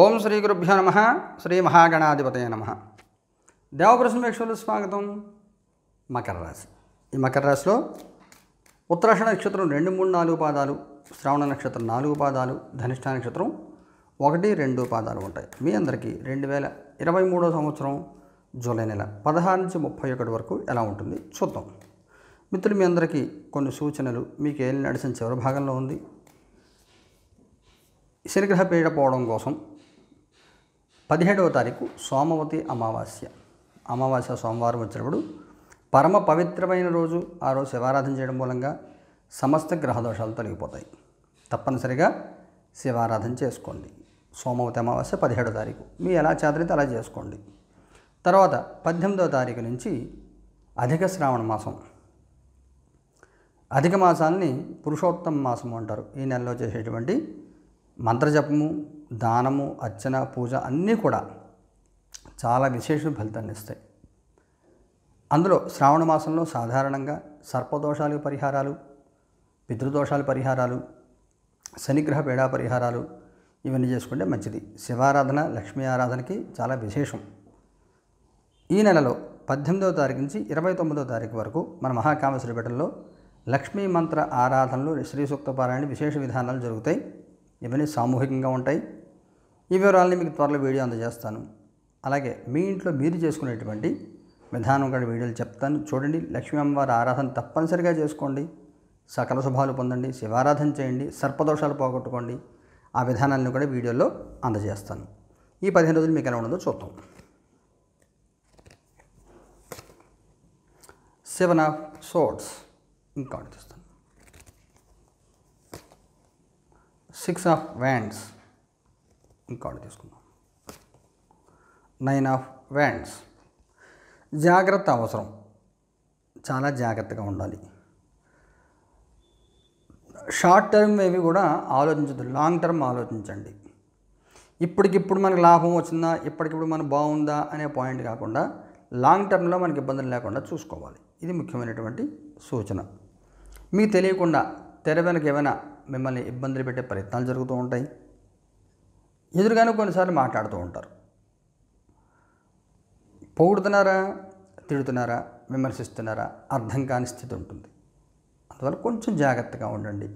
ఓం శ్రీ గురుభ్యో నమ శ్రీ మహాగణాధిపతయ నమ దేవప్రసమేక్షలు స్వాగతం మకర రాశి ఈ మకర రాశిలో ఉత్తరాషణ నక్షత్రం రెండు మూడు నాలుగు పాదాలు శ్రావణ నక్షత్రం నాలుగు పాదాలు ధనిష్ట నక్షత్రం ఒకటి రెండు పాదాలు ఉంటాయి మీ అందరికీ రెండు వేల ఇరవై మూడో సంవత్సరం జూలై నెల పదహారు నుంచి ముప్పై ఒకటి వరకు ఎలా ఉంటుంది చూద్దాం మిత్రులు మీ అందరికీ కొన్ని సూచనలు మీకు ఏళ్ళు నడిచిన చివరి భాగంలో ఉంది శనిగ్రహ పీడ పోవడం కోసం పదిహేడవ తారీఖు సోమవతి అమావాస్య అమావాస్య సోమవారం వచ్చినప్పుడు పరమ పవిత్రమైన రోజు ఆ రోజు శివారాధన చేయడం మూలంగా సమస్త గ్రహదోషాలు తొలగిపోతాయి తప్పనిసరిగా శివారాధన చేసుకోండి సోమవతి అమావాస్య పదిహేడో తారీఖు మీ ఎలా చేతనైతే అలా చేసుకోండి తర్వాత పద్దెనిమిదవ తారీఖు నుంచి అధిక శ్రావణ మాసం అధిక మాసాలని పురుషోత్తమ మాసము అంటారు ఈ నెలలో చేసేటువంటి మంత్రజపము దానము అర్చన పూజ అన్నీ కూడా చాలా విశేష ఫలితాన్ని ఇస్తాయి అందులో శ్రావణ మాసంలో సాధారణంగా సర్పదోషాలు పరిహారాలు పితృదోషాల పరిహారాలు శనిగ్రహ పీడా పరిహారాలు ఇవన్నీ చేసుకుంటే మంచిది శివారాధన లక్ష్మీ ఆరాధనకి చాలా విశేషం ఈ నెలలో పద్దెనిమిదవ తారీఖు నుంచి ఇరవై తొమ్మిదవ తారీఖు వరకు మన మహాకామ శ్రీపేటలో లక్ష్మీ మంత్ర ఆరాధనలు శ్రీ సూక్త పారాయణ విశేష విధానాలు జరుగుతాయి ఇవన్నీ సామూహికంగా ఉంటాయి ఈ వివరాలని మీకు త్వరలో వీడియో అందజేస్తాను అలాగే మీ ఇంట్లో మీరు చేసుకునేటువంటి విధానం కూడా వీడియోలు చెప్తాను చూడండి లక్ష్మీ అమ్మవారి ఆరాధన తప్పనిసరిగా చేసుకోండి సకల శుభాలు పొందండి శివారాధన చేయండి సర్పదోషాలు పోగొట్టుకోండి ఆ విధానాలను కూడా వీడియోలో అందజేస్తాను ఈ పదిహేను రోజులు మీకు ఎలా ఉండదో చూద్దాం సెవెన్ ఆఫ్ సోర్ట్స్ ఇంకా చూస్తాను సిక్స్ ఆఫ్ వ్యాండ్స్ ఈ తీసుకుందాం నైన్ ఆఫ్ వ్యాండ్స్ జాగ్రత్త అవసరం చాలా జాగ్రత్తగా ఉండాలి షార్ట్ టర్మ్ ఏవి కూడా ఆలోచించదు లాంగ్ టర్మ్ ఆలోచించండి ఇప్పటికిప్పుడు మనకు లాభం వచ్చిందా ఇప్పటికిప్పుడు మనకు బాగుందా అనే పాయింట్ కాకుండా లాంగ్ టర్మ్లో మనకి ఇబ్బందులు లేకుండా చూసుకోవాలి ఇది ముఖ్యమైనటువంటి సూచన మీకు తెలియకుండా తెర వెనక ఏమైనా మిమ్మల్ని ఇబ్బందులు పెట్టే ప్రయత్నాలు జరుగుతూ ఉంటాయి ఎదురుగానే కొన్నిసార్లు మాట్లాడుతూ ఉంటారు పొగుడుతున్నారా తిడుతున్నారా విమర్శిస్తున్నారా అర్థం కాని స్థితి ఉంటుంది అందువల్ల కొంచెం జాగ్రత్తగా ఉండండి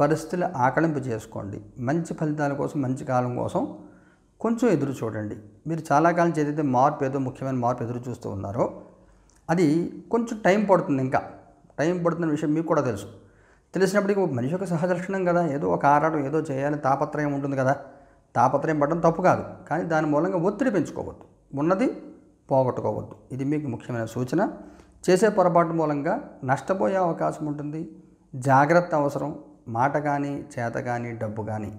పరిస్థితులు ఆకలింపు చేసుకోండి మంచి ఫలితాల కోసం మంచి కాలం కోసం కొంచెం ఎదురు చూడండి మీరు చాలా కాలం చేతితే మార్పు ఏదో ముఖ్యమైన మార్పు ఎదురు చూస్తూ ఉన్నారో అది కొంచెం టైం పడుతుంది ఇంకా టైం పడుతున్న విషయం మీకు కూడా తెలుసు తెలిసినప్పటికీ మనిషి యొక్క సహజ లక్షణం కదా ఏదో ఒక ఆరాటం ఏదో చేయాలని తాపత్రయం ఉంటుంది కదా తాపత్రయం పడడం తప్పు కాదు కానీ దాని మూలంగా ఒత్తిడి పెంచుకోవద్దు ఉన్నది పోగొట్టుకోవద్దు ఇది మీకు ముఖ్యమైన సూచన చేసే పొరపాటు మూలంగా నష్టపోయే అవకాశం ఉంటుంది జాగ్రత్త అవసరం మాట కానీ చేత కానీ డబ్బు కానీ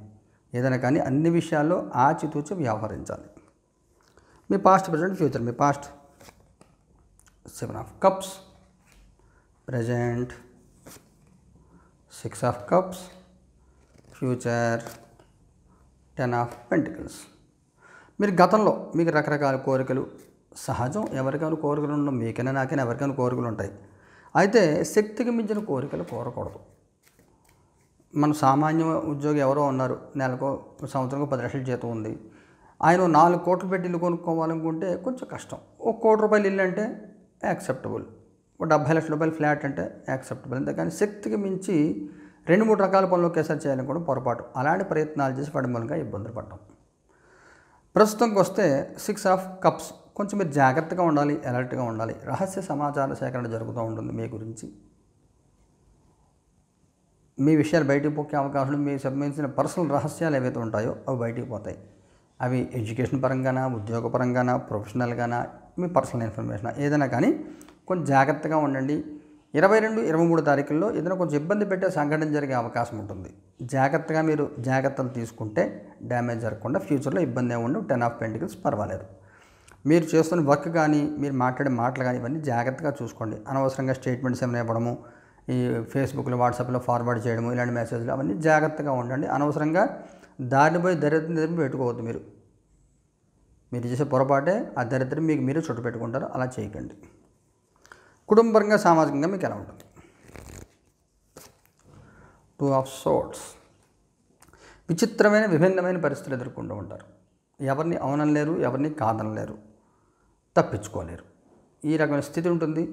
ఏదైనా కానీ అన్ని విషయాల్లో ఆచితూచి వ్యవహరించాలి మీ పాస్ట్ ప్రజెంట్ ఫ్యూచర్ మీ past seven of cups present six of cups future ten of pentacles మీరు గతంలో మీకు రకరకాల కోరికలు సహజం ఎవరికైనా కోరికలు ఉండవు మీకైనా నాకైనా ఎవరికైనా కోరికలు ఉంటాయి అయితే శక్తికి మించిన కోరికలు కోరకూడదు మన సామాన్య ఉద్యోగి ఎవరో ఉన్నారు నెలకు సంవత్సరంకు పది లక్షల జీతం ఉంది ఆయన నాలుగు కోట్లు పెట్టి ఇల్లు కొనుక్కోవాలనుకుంటే కొంచెం కష్టం ఒక కోటి రూపాయలు ఇల్లు అంటే యాక్సెప్టబుల్ డెబ్భై లక్షల రూపాయలు ఫ్లాట్ అంటే యాక్సెప్టబుల్ అంతే కానీ శక్తికి మించి రెండు మూడు రకాల పనులు ఒకేసారి చేయాలని కూడా పొరపాటు అలాంటి ప్రయత్నాలు చేసి వాటి మూలంగా ఇబ్బందులు పడ్డాం ప్రస్తుతంకి వస్తే సిక్స్ ఆఫ్ కప్స్ కొంచెం మీరు జాగ్రత్తగా ఉండాలి అలర్ట్గా ఉండాలి రహస్య సమాచార సేకరణ జరుగుతూ ఉంటుంది మీ గురించి మీ విషయాలు బయటికి పోకే అవకాశాలు మీకు సంబంధించిన పర్సనల్ రహస్యాలు ఏవైతే ఉంటాయో అవి బయటికి పోతాయి అవి ఎడ్యుకేషన్ పరంగానా ఉద్యోగపరంగానా ప్రొఫెషనల్గానా మీ పర్సనల్ ఇన్ఫర్మేషన్ ఏదైనా కానీ కొంచెం జాగ్రత్తగా ఉండండి ఇరవై రెండు ఇరవై మూడు తారీఖుల్లో ఏదైనా కొంచెం ఇబ్బంది పెట్టే సంఘటన జరిగే అవకాశం ఉంటుంది జాగ్రత్తగా మీరు జాగ్రత్తలు తీసుకుంటే డ్యామేజ్ జరగకుండా ఫ్యూచర్లో ఇబ్బంది ఏముండవు టెన్ ఆఫ్ పెంటికల్స్ పర్వాలేదు మీరు చేస్తున్న వర్క్ కానీ మీరు మాట్లాడే మాటలు కానీ ఇవన్నీ జాగ్రత్తగా చూసుకోండి అనవసరంగా స్టేట్మెంట్స్ ఏమైనా ఇవ్వడము ఈ ఫేస్బుక్లో వాట్సాప్లో ఫార్వర్డ్ చేయడము ఇలాంటి మెసేజ్లు అవన్నీ జాగ్రత్తగా ఉండండి అనవసరంగా దారిపై దరిద్రం దరిపి పెట్టుకోవద్దు మీరు మీరు చేసే పొరపాటే ఆ దరిద్రం మీకు మీరు చుట్టుపెట్టుకుంటారు అలా చేయకండి కుటుంబంగా సామాజికంగా మీకు ఎలా ఉంటుంది టూ ఆఫ్ సోట్స్ విచిత్రమైన విభిన్నమైన పరిస్థితులు ఎదుర్కొంటూ ఉంటారు ఎవరిని అవనలేరు ఎవరిని కాదనలేరు తప్పించుకోలేరు ఈ రకమైన స్థితి ఉంటుంది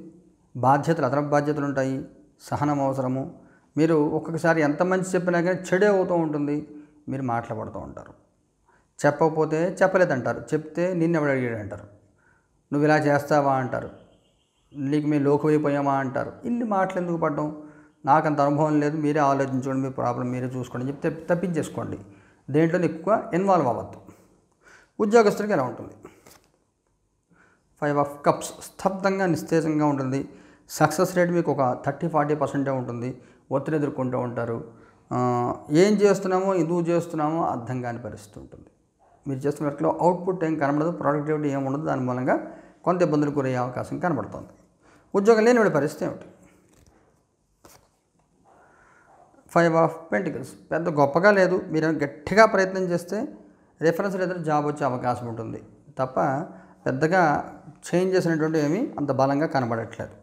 బాధ్యతలు అదనపు బాధ్యతలు ఉంటాయి సహనం అవసరము మీరు ఒక్కొక్కసారి ఎంత మంచి చెప్పినా కానీ చెడే అవుతూ ఉంటుంది మీరు మాట్లాడుతూ ఉంటారు చెప్పకపోతే చెప్పలేదంటారు చెప్తే నిన్ను ఎవడు అడిగాడు అంటారు నువ్వు ఇలా చేస్తావా అంటారు నీకు మేము లోకమైపోయామా అంటారు ఇన్ని మాటలు ఎందుకు పడ్డం నాకు అంత అనుభవం లేదు మీరే ఆలోచించుకోండి మీ ప్రాబ్లం మీరే చూసుకోండి చెప్తే తప్పించేసుకోండి దేంట్లో ఎక్కువ ఇన్వాల్వ్ అవ్వద్దు ఉద్యోగస్తుడికి ఎలా ఉంటుంది ఫైవ్ ఆఫ్ కప్స్ స్తబ్దంగా నిస్తేజంగా ఉంటుంది సక్సెస్ రేట్ మీకు ఒక థర్టీ ఫార్టీ పర్సెంటే ఉంటుంది ఒత్తిడి ఎదుర్కొంటూ ఉంటారు ఏం చేస్తున్నామో ఎందుకు చేస్తున్నామో అర్థం కాని పరిస్థితి ఉంటుంది మీరు చేస్తున్న వర్క్లో అవుట్పుట్ ఏం కనబడదు ప్రొడక్టివిటీ ఏం ఉండదు దాని మూలంగా కొంత ఇబ్బందులు గురయ్యే అవకాశం కనబడుతుంది ఉద్యోగం లేని వాడి పరిస్థితి ఏమిటి ఫైవ్ ఆఫ్ పెంటికల్స్ పెద్ద గొప్పగా లేదు మీరు గట్టిగా ప్రయత్నం చేస్తే రిఫరెన్స్ లేదా జాబ్ వచ్చే అవకాశం ఉంటుంది తప్ప పెద్దగా చేంజ్ చేసినటువంటి ఏమి అంత బలంగా కనబడట్లేదు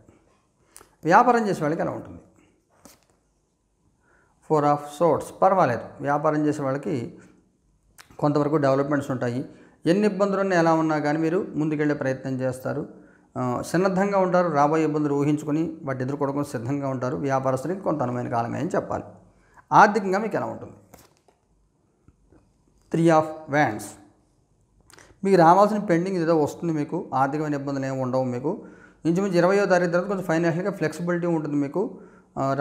వ్యాపారం చేసే వాళ్ళకి ఎలా ఉంటుంది ఫోర్ ఆఫ్ సోట్స్ పర్వాలేదు వ్యాపారం చేసే వాళ్ళకి కొంతవరకు డెవలప్మెంట్స్ ఉంటాయి ఎన్ని ఇబ్బందులు ఎలా ఉన్నా కానీ మీరు ముందుకెళ్ళే ప్రయత్నం చేస్తారు సన్నద్ధంగా ఉంటారు రాబోయే ఇబ్బందులు ఊహించుకొని వాటి ఎదుర్కోవడం సిద్ధంగా ఉంటారు వ్యాపారస్తులకి కొంత అనుమైన కాలమే అని చెప్పాలి ఆర్థికంగా మీకు ఎలా ఉంటుంది త్రీ ఆఫ్ వ్యాండ్స్ మీకు రావాల్సిన పెండింగ్ ఏదో వస్తుంది మీకు ఆర్థికమైన ఇబ్బందులు ఏమి ఉండవు మీకు ఇంచుమించు ఇరవయో తారీఖు తర్వాత కొంచెం ఫైనాన్షియల్గా ఫ్లెక్సిబిలిటీ ఉంటుంది మీకు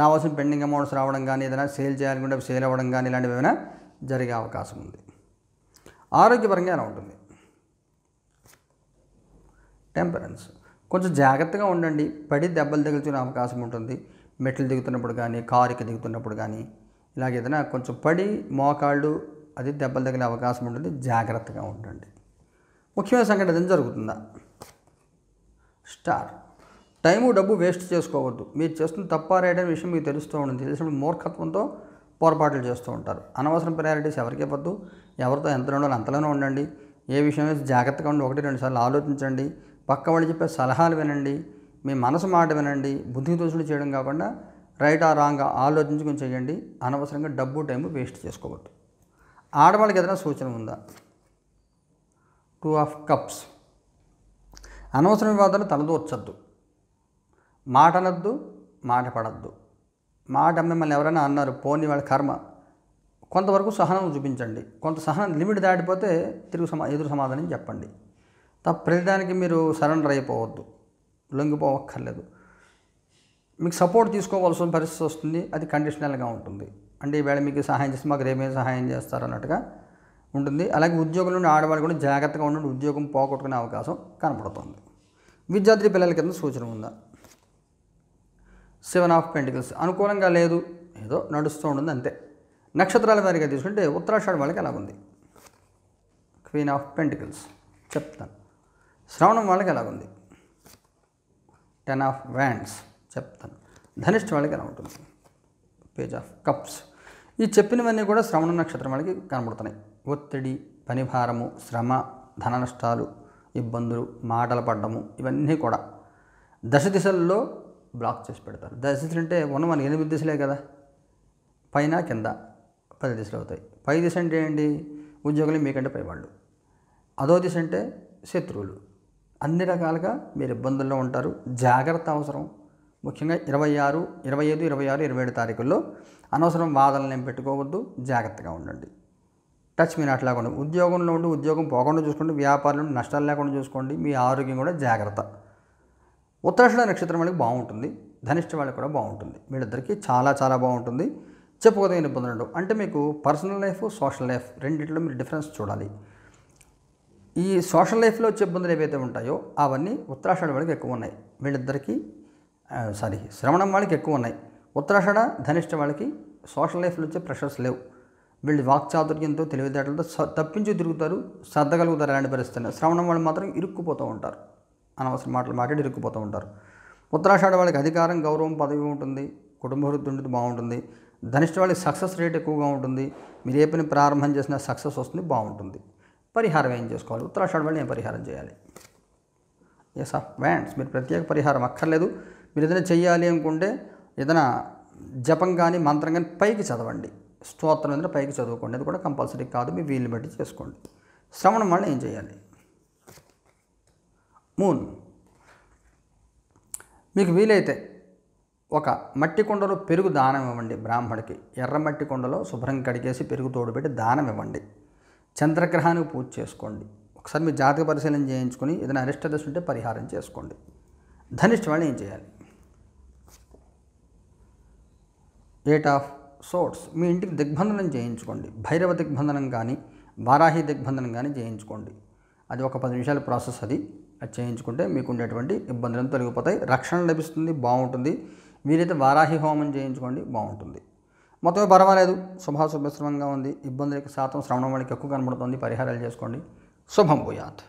రావాల్సిన పెండింగ్ అమౌంట్స్ రావడం కానీ ఏదైనా సేల్ చేయాలనుకుంటే సేల్ అవ్వడం కానీ ఇలాంటివి ఏమైనా జరిగే అవకాశం ఉంది ఆరోగ్యపరంగా ఎలా ఉంటుంది టెంపరెన్స్ కొంచెం జాగ్రత్తగా ఉండండి పడి దెబ్బలు తగులుతున్న అవకాశం ఉంటుంది మెట్లు దిగుతున్నప్పుడు కానీ కారుకి దిగుతున్నప్పుడు కానీ ఇలాగ ఏదైనా కొంచెం పడి మోకాళ్ళు అది దెబ్బలు తగిలే అవకాశం ఉంటుంది జాగ్రత్తగా ఉండండి ముఖ్యమైన సంఘటన జరుగుతుందా స్టార్ టైము డబ్బు వేస్ట్ చేసుకోవద్దు మీరు చేస్తున్న తప్ప రైట్ విషయం మీకు తెలుస్తూ ఉంటుంది తెలిసినప్పుడు మూర్ఖత్వంతో పొరపాట్లు చేస్తూ ఉంటారు అనవసరం ప్రయారిటీస్ ఎవరికి ఇవ్వద్దు ఎవరితో ఎంత ఉండాలో అంతలోనే ఉండండి ఏ విషయం జాగ్రత్తగా ఉండి ఒకటి రెండు సార్లు ఆలోచించండి పక్క వాళ్ళు చెప్పే సలహాలు వినండి మీ మనసు మాట వినండి బుద్ధి దోషుడు చేయడం కాకుండా రైట్ ఆ రాంగ్ ఆలోచించుకుని చేయండి అనవసరంగా డబ్బు టైం వేస్ట్ చేసుకోవద్దు ఆడవాళ్ళకి ఏదైనా సూచన ఉందా టూ ఆఫ్ కప్స్ అనవసర వివాదాలు తలదూర్చద్దు మాట అనద్దు మాట పడద్దు మాట మిమ్మల్ని ఎవరైనా అన్నారు పోని వాళ్ళ కర్మ కొంతవరకు సహనం చూపించండి కొంత సహనం లిమిట్ దాటిపోతే తిరుగు సమా ఎదురు సమాధానం చెప్పండి ప్రతిదానికి మీరు సరెండర్ అయిపోవద్దు లొంగిపోవక్కర్లేదు మీకు సపోర్ట్ తీసుకోవాల్సిన పరిస్థితి వస్తుంది అది కండిషనల్గా ఉంటుంది అంటే ఈవేళ మీకు సహాయం చేస్తే మాకు రేమే సహాయం చేస్తారు అన్నట్టుగా ఉంటుంది అలాగే ఉద్యోగం నుండి ఆడవాళ్ళు కూడా జాగ్రత్తగా ఉండి ఉద్యోగం పోగొట్టుకునే అవకాశం కనపడుతుంది విద్యార్థి పిల్లల కింద సూచన ఉందా సెవెన్ ఆఫ్ పెంటికల్స్ అనుకూలంగా లేదు ఏదో నడుస్తూ ఉంటుంది అంతే నక్షత్రాల వారిగా తీసుకుంటే ఉత్తరాషాఢ వాళ్ళకి ఎలా ఉంది క్వీన్ ఆఫ్ పెంటికల్స్ చెప్తాను శ్రవణం వాళ్ళకి ఎలా ఉంది టెన్ ఆఫ్ వ్యాండ్స్ చెప్తాను ధనిష్ఠ వాళ్ళకి ఎలా ఉంటుంది పేజ్ ఆఫ్ కప్స్ ఈ చెప్పినవన్నీ కూడా శ్రవణ నక్షత్రం వాళ్ళకి కనబడుతున్నాయి ఒత్తిడి పనిభారము శ్రమ ధన నష్టాలు ఇబ్బందులు మాటలు పడ్డము ఇవన్నీ కూడా దశ దిశల్లో బ్లాక్ చేసి పెడతారు దశ దిశలు అంటే ఉన్న మనకి ఎనిమిది దిశలే కదా పైన కింద పది దిశలు అవుతాయి పై దిశ అంటే ఏంటి ఉద్యోగులు మీకంటే పైవాళ్ళు అదో దిశ అంటే శత్రువులు అన్ని రకాలుగా మీరు ఇబ్బందుల్లో ఉంటారు జాగ్రత్త అవసరం ముఖ్యంగా ఇరవై ఆరు ఇరవై ఐదు ఇరవై ఆరు ఇరవై ఏడు తారీఖుల్లో అనవసరం వాదనలు ఏం పెట్టుకోవద్దు జాగ్రత్తగా ఉండండి టచ్ మీ నాట్ లేకుండా ఉద్యోగంలో ఉండి ఉద్యోగం పోకుండా చూసుకోండి వ్యాపారంలో నష్టాలు లేకుండా చూసుకోండి మీ ఆరోగ్యం కూడా జాగ్రత్త ఉత్తరాషణ నక్షత్రం వాళ్ళకి బాగుంటుంది ధనిష్ట వాళ్ళకి కూడా బాగుంటుంది వీళ్ళిద్దరికీ చాలా చాలా బాగుంటుంది చెప్పుకోదగిన ఇబ్బందులు అంటే మీకు పర్సనల్ లైఫ్ సోషల్ లైఫ్ రెండింటిలో మీరు డిఫరెన్స్ చూడాలి ఈ సోషల్ లైఫ్లో వచ్చే ఇబ్బందులు ఏవైతే ఉంటాయో అవన్నీ ఉత్తరాషాఢ వాళ్ళకి ఎక్కువ ఉన్నాయి వీళ్ళిద్దరికీ సారీ శ్రవణం వాళ్ళకి ఎక్కువ ఉన్నాయి ఉత్తరాషాఢ ధనిష్ట వాళ్ళకి సోషల్ లైఫ్లో వచ్చే ప్రెషర్స్ లేవు వీళ్ళు వాక్చాతుర్యంతో తెలివితేటలతో తప్పించి తిరుగుతారు సర్దగలుగుతారు అలాంటి పరిస్థితులు శ్రవణం వాళ్ళు మాత్రం ఇరుక్కుపోతూ ఉంటారు అనవసరం మాటలు మాట్లాడి ఇరుక్కుపోతూ ఉంటారు ఉత్తరాషాఢ వాళ్ళకి అధికారం గౌరవం పదవి ఉంటుంది కుటుంబ వృద్ధి ఉంటుంది బాగుంటుంది ధనిష్ట వాళ్ళకి సక్సెస్ రేట్ ఎక్కువగా ఉంటుంది మీరు ఏ పని ప్రారంభం చేసినా సక్సెస్ వస్తుంది బాగుంటుంది పరిహారం ఏం చేసుకోవాలి ఉత్తరాషాఢ వాళ్ళు ఏం పరిహారం చేయాలి ఎస్ ఆఫ్ వ్యాండ్స్ మీరు ప్రత్యేక పరిహారం అక్కర్లేదు మీరు ఏదైనా చేయాలి అనుకుంటే ఏదైనా జపం కానీ మంత్రం కానీ పైకి చదవండి స్తోత్రం ఏదైనా పైకి చదువుకోండి అది కూడా కంపల్సరీ కాదు మీ వీలు బట్టి చేసుకోండి శ్రవణం వల్ల ఏం చేయాలి మూన్ మీకు వీలైతే ఒక మట్టి కుండలో పెరుగు దానం ఇవ్వండి బ్రాహ్మడికి ఎర్ర మట్టి కుండలో శుభ్రం కడిగేసి పెరుగు తోడు పెట్టి దానం ఇవ్వండి చంద్రగ్రహానికి పూజ చేసుకోండి ఒకసారి మీరు జాతక పరిశీలన చేయించుకొని ఏదైనా అరిష్ట దశ ఉంటే పరిహారం చేసుకోండి ధనిష్ట వాళ్ళు ఏం చేయాలి ఎయిట్ ఆఫ్ సోట్స్ మీ ఇంటికి దిగ్బంధనం చేయించుకోండి భైరవ దిగ్బంధనం కానీ వారాహి దిగ్బంధనం కానీ చేయించుకోండి అది ఒక పది నిమిషాల ప్రాసెస్ అది అది చేయించుకుంటే మీకు ఉండేటువంటి ఇబ్బందులను తొలగిపోతాయి రక్షణ లభిస్తుంది బాగుంటుంది మీరైతే వారాహి హోమం చేయించుకోండి బాగుంటుంది మొత్తం పర్వాలేదు శుభాశుభ మిశ్రమంగా ఉంది ఇబ్బందులకు శాతం శ్రవణం వాళ్ళకి ఎక్కువ కనబడుతుంది పరిహారాలు చేసుకోండి శుభం భూయాత్